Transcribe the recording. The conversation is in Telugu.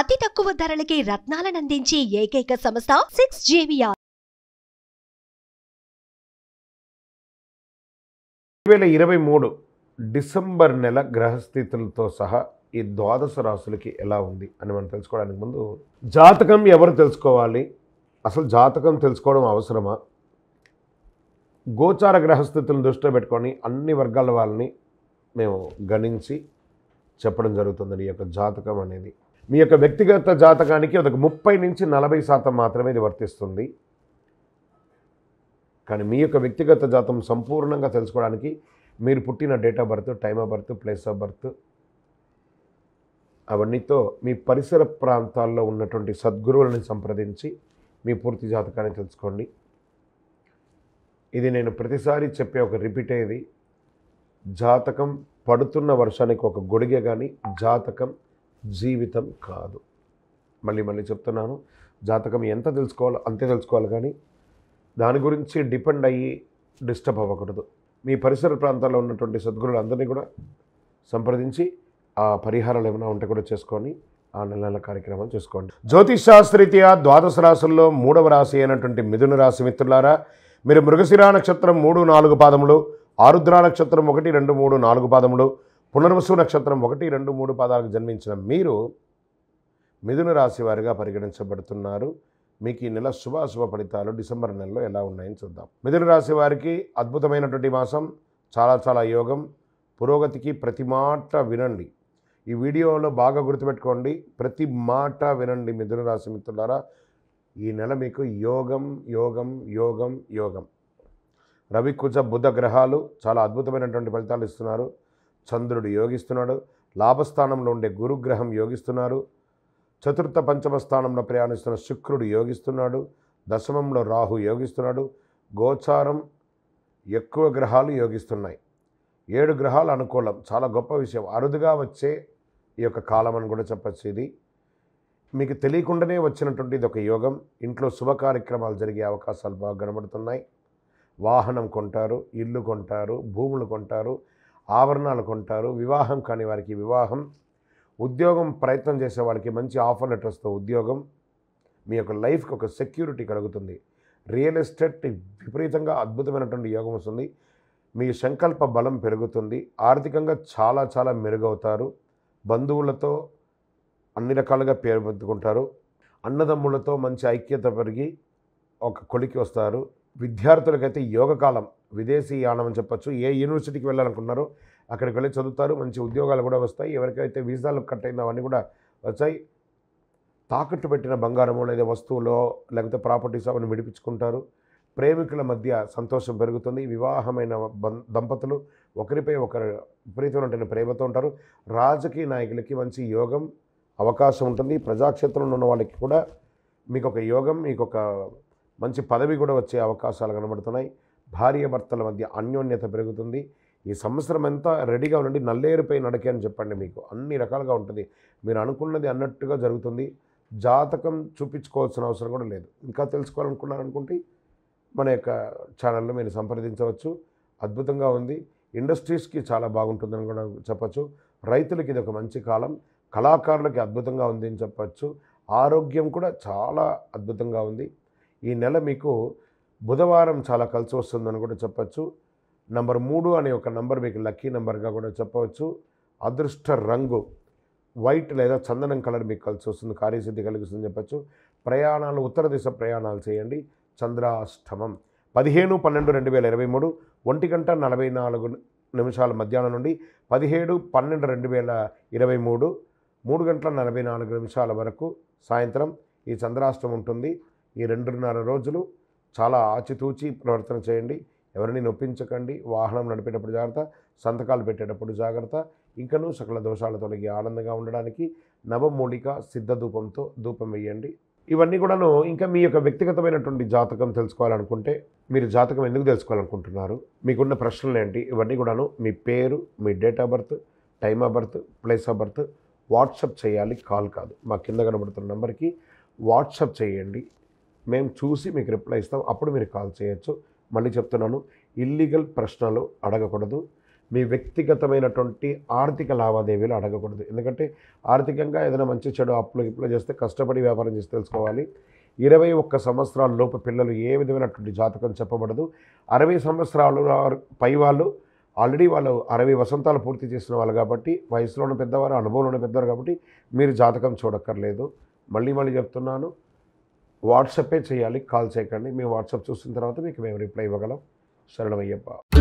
అతి తక్కువ ధరలకి రత్నాలనందించే ఏకైక సంస్థ సిక్స్ జేవిఆర్ వేల ఇరవై మూడు డిసెంబర్ నెల గ్రహస్థితులతో సహా ఈ ద్వాదశ రాసులకి ఎలా ఉంది అని మనం తెలుసుకోవడానికి ముందు జాతకం ఎవరు తెలుసుకోవాలి అసలు జాతకం తెలుసుకోవడం అవసరమా గోచార గ్రహస్థితులను దృష్టిలో పెట్టుకొని అన్ని వర్గాల వాళ్ళని మేము గణించి చెప్పడం జరుగుతుందని ఈ యొక్క జాతకం అనేది మీ యొక్క వ్యక్తిగత జాతకానికి అదొక ముప్పై నుంచి నలభై శాతం మాత్రమే ఇది వర్తిస్తుంది కానీ మీ యొక్క వ్యక్తిగత జాతం సంపూర్ణంగా తెలుసుకోవడానికి మీరు పుట్టిన date of birth time of birth place of birth అవన్నీతో మీ పరిసర ప్రాంతాల్లో ఉన్నటువంటి సద్గురువులను సంప్రదించి మీ పూర్తి జాతకాన్ని తెలుసుకోండి ఇది నేను ప్రతిసారి చెప్పే ఒక రిపీట్ అయ్యేది జాతకం పడుతున్న వర్షానికి ఒక గొడిగే కానీ జాతకం జీవితం కాదు మళ్ళీ మళ్ళీ చెప్తున్నాను జాతకం ఎంత తెలుసుకోవాలో అంతే తెలుసుకోవాలి కానీ దాని గురించి డిపెండ్ అయ్యి డిస్టర్బ్ అవ్వకూడదు మీ పరిసర ప్రాంతాల్లో ఉన్నటువంటి సద్గురులు అందరినీ కూడా సంప్రదించి ఆ పరిహారాలు ఏమైనా ఉంటే కూడా చేసుకొని ఆ నెల నెల కార్యక్రమాలు చేసుకోండి జ్యోతిషాస్త్రీత్యా ద్వాదశ రాశుల్లో మూడవ రాశి అయినటువంటి మిథున రాశి మిత్రులారా మీరు మృగశిరా నక్షత్రం మూడు నాలుగు పాదములు ఆరుద్ర నక్షత్రం ఒకటి రెండు మూడు నాలుగు పాదములు పునర్వసు నక్షత్రం ఒకటి రెండు మూడు పాదాలకు జన్మించిన మీరు మిథున రాశి వారిగా పరిగణించబడుతున్నారు మీకు ఈ నెల శుభాశుభ ఫలితాలు డిసెంబర్ నెలలో ఎలా ఉన్నాయని చూద్దాం మిథున రాశి వారికి అద్భుతమైనటువంటి మాసం చాలా చాలా యోగం పురోగతికి ప్రతి మాట వినండి ఈ వీడియోలో బాగా గుర్తుపెట్టుకోండి ప్రతి మాట వినండి మిథున రాశి మిత్రులారా ఈ నెల మీకు యోగం యోగం యోగం యోగం కుజ బుధ గ్రహాలు చాలా అద్భుతమైనటువంటి ఫలితాలు ఇస్తున్నారు చంద్రుడు యోగిస్తున్నాడు లాభస్థానంలో ఉండే గురుగ్రహం యోగిస్తున్నారు చతుర్థ పంచమ స్థానంలో ప్రయాణిస్తున్న శుక్రుడు యోగిస్తున్నాడు దశమంలో రాహు యోగిస్తున్నాడు గోచారం ఎక్కువ గ్రహాలు యోగిస్తున్నాయి ఏడు గ్రహాలు అనుకూలం చాలా గొప్ప విషయం అరుదుగా వచ్చే ఈ యొక్క కాలం అని కూడా చెప్పచ్చు ఇది మీకు తెలియకుండానే వచ్చినటువంటి ఇది ఒక యోగం ఇంట్లో శుభ కార్యక్రమాలు జరిగే అవకాశాలు బాగా కనబడుతున్నాయి వాహనం కొంటారు ఇల్లు కొంటారు భూములు కొంటారు ఆభరణాలు కొంటారు వివాహం కాని వారికి వివాహం ఉద్యోగం ప్రయత్నం చేసే వాళ్ళకి మంచి ఆఫర్ లెటర్ వస్తే ఉద్యోగం మీ యొక్క లైఫ్కి ఒక సెక్యూరిటీ కలుగుతుంది రియల్ ఎస్టేట్ విపరీతంగా అద్భుతమైనటువంటి యోగం వస్తుంది మీ సంకల్ప బలం పెరుగుతుంది ఆర్థికంగా చాలా చాలా మెరుగవుతారు బంధువులతో అన్ని రకాలుగా పేరు పెట్టుకుంటారు అన్నదమ్ములతో మంచి ఐక్యత పెరిగి ఒక కొలికి వస్తారు విద్యార్థులకైతే యోగకాలం విదేశీ అని చెప్పొచ్చు ఏ యూనివర్సిటీకి వెళ్ళాలనుకున్నారో అక్కడికి వెళ్ళి చదువుతారు మంచి ఉద్యోగాలు కూడా వస్తాయి ఎవరికైతే వీసాలు కట్ అయిందో అవన్నీ కూడా వచ్చాయి తాకట్టు పెట్టిన బంగారము లేదా వస్తువులో లేకపోతే ప్రాపర్టీస్ అవన్నీ విడిపించుకుంటారు ప్రేమికుల మధ్య సంతోషం పెరుగుతుంది వివాహమైన దంపతులు ఒకరిపై ఒకరు విపరీతమైనటువంటి ప్రేమతో ఉంటారు రాజకీయ నాయకులకి మంచి యోగం అవకాశం ఉంటుంది ప్రజాక్షేత్రంలో ఉన్న వాళ్ళకి కూడా మీకు ఒక యోగం మీకు ఒక మంచి పదవి కూడా వచ్చే అవకాశాలు కనబడుతున్నాయి భార్యాభర్తల మధ్య అన్యోన్యత పెరుగుతుంది ఈ సంవత్సరం అంతా రెడీగా ఉండండి నల్లేరుపై నడకే అని చెప్పండి మీకు అన్ని రకాలుగా ఉంటుంది మీరు అనుకున్నది అన్నట్టుగా జరుగుతుంది జాతకం చూపించుకోవాల్సిన అవసరం కూడా లేదు ఇంకా తెలుసుకోవాలనుకున్నారనుకుంటే మన యొక్క ఛానల్లో మీరు సంప్రదించవచ్చు అద్భుతంగా ఉంది ఇండస్ట్రీస్కి చాలా బాగుంటుందని కూడా చెప్పచ్చు రైతులకి ఇది ఒక మంచి కాలం కళాకారులకి అద్భుతంగా ఉంది అని చెప్పచ్చు ఆరోగ్యం కూడా చాలా అద్భుతంగా ఉంది ఈ నెల మీకు బుధవారం చాలా కలిసి వస్తుందని కూడా చెప్పచ్చు నంబర్ మూడు అనే ఒక నంబర్ మీకు లక్కీ నెంబర్గా కూడా చెప్పవచ్చు అదృష్ట రంగు వైట్ లేదా చందనం కలర్ మీకు కలిసి వస్తుంది కార్యసిద్ధి కలిగిస్తుంది చెప్పచ్చు ప్రయాణాలు ఉత్తర దిశ ప్రయాణాలు చేయండి చంద్రాష్టమం పదిహేను పన్నెండు రెండు వేల ఇరవై మూడు ఒంటి గంట నలభై నాలుగు నిమిషాల మధ్యాహ్నం నుండి పదిహేడు పన్నెండు రెండు వేల ఇరవై మూడు మూడు గంటల నలభై నాలుగు నిమిషాల వరకు సాయంత్రం ఈ చంద్రాష్టమం ఉంటుంది ఈ రెండున్నర రోజులు చాలా ఆచితూచి ప్రవర్తన చేయండి ఎవరిని నొప్పించకండి వాహనం నడిపేటప్పుడు జాగ్రత్త సంతకాలు పెట్టేటప్పుడు జాగ్రత్త ఇంకనూ సకల దోషాలు తొలగి ఆనందంగా ఉండడానికి నవమూలిక సిద్ధ ధూపంతో ధూపం వేయండి ఇవన్నీ కూడాను ఇంకా మీ యొక్క వ్యక్తిగతమైనటువంటి జాతకం తెలుసుకోవాలనుకుంటే మీరు జాతకం ఎందుకు తెలుసుకోవాలనుకుంటున్నారు మీకున్న ప్రశ్నలు ఏంటి ఇవన్నీ కూడాను మీ పేరు మీ date of birth time of birth place of birth WhatsApp చేయాలి కాల్ కాదు మా కింద కనబడుతున్న నెంబర్కి వాట్సప్ చేయండి మేము చూసి మీకు రిప్లై ఇస్తాం అప్పుడు మీరు కాల్ చేయొచ్చు మళ్ళీ చెప్తున్నాను ఇల్లీగల్ ప్రశ్నలు అడగకూడదు మీ వ్యక్తిగతమైనటువంటి ఆర్థిక లావాదేవీలు అడగకూడదు ఎందుకంటే ఆర్థికంగా ఏదైనా మంచి చెడు అప్పులు ఇప్పులు చేస్తే కష్టపడి వ్యాపారం చేసి తెలుసుకోవాలి ఇరవై ఒక్క సంవత్సరాల లోపు పిల్లలు ఏ విధమైనటువంటి జాతకం చెప్పబడదు అరవై సంవత్సరాలు పై వాళ్ళు ఆల్రెడీ వాళ్ళు అరవై వసంతాలు పూర్తి చేసిన వాళ్ళు కాబట్టి వయసులో ఉన్న పెద్దవారు అనుభవంలో ఉన్న పెద్దవారు కాబట్టి మీరు జాతకం చూడక్కర్లేదు మళ్ళీ మళ్ళీ చెప్తున్నాను వాట్సాపే చేయాలి కాల్ చేయకండి మీ వాట్సాప్ చూసిన తర్వాత మీకు మేము రిప్లై ఇవ్వగలం సరళమయ్యప్ప